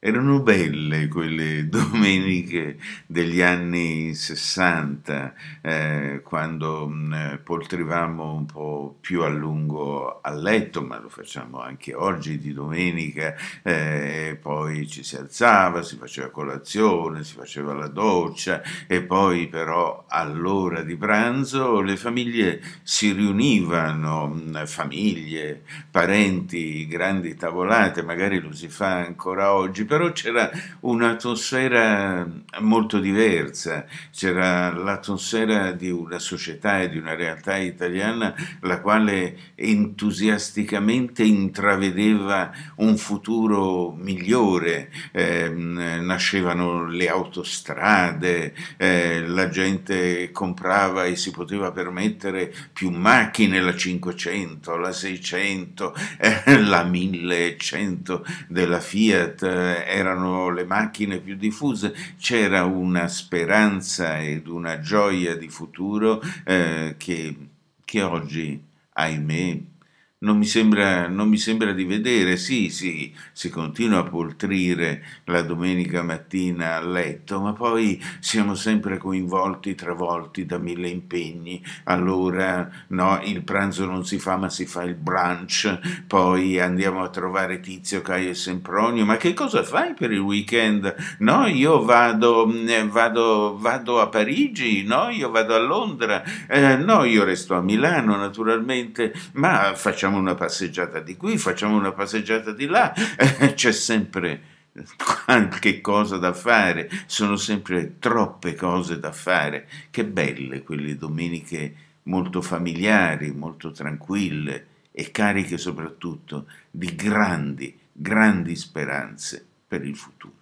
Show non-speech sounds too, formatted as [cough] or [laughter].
Erano belle quelle [laughs] domeniche degli anni 60, eh, quando mh, mm, poltrivamo un po' più a lungo a letto, ma lo facciamo anche oggi di domenica, eh, poi ci si alzava, si faceva colazione, si faceva la doccia e poi però all'ora di pranzo le famiglie si riunivano, mh, mm, famiglie, parenti, grandi tavolate, magari lo si fa ancora oggi però c'era un'atmosfera molto diversa, c'era l'atmosfera di una società e di una realtà italiana la quale entusiasticamente intravedeva un futuro migliore, eh, nascevano le autostrade, eh, la gente comprava e si poteva permettere più macchine, la 500, la 600, eh, [laughs] la 1100 della Fiat erano le macchine più diffuse, c'era una speranza ed una gioia di futuro eh, che, che oggi, ahimè, non mi, sembra, non mi, sembra, di vedere, sì, sì, si continua a poltrire la domenica mattina a letto, ma poi siamo sempre coinvolti, travolti da mille impegni, allora no, il pranzo non si fa ma si fa il brunch, poi andiamo a trovare Tizio, Caio e Sempronio, ma che cosa fai per il weekend? No, io vado, eh, vado, vado a Parigi, no, io vado a Londra, eh, no, io resto a Milano naturalmente, ma facciamo facciamo una passeggiata di qui, facciamo una passeggiata di là, [laughs] c'è sempre qualche cosa da fare, sono sempre troppe cose da fare. Che belle quelle domeniche molto familiari, molto tranquille e cariche soprattutto di grandi, grandi speranze per il futuro.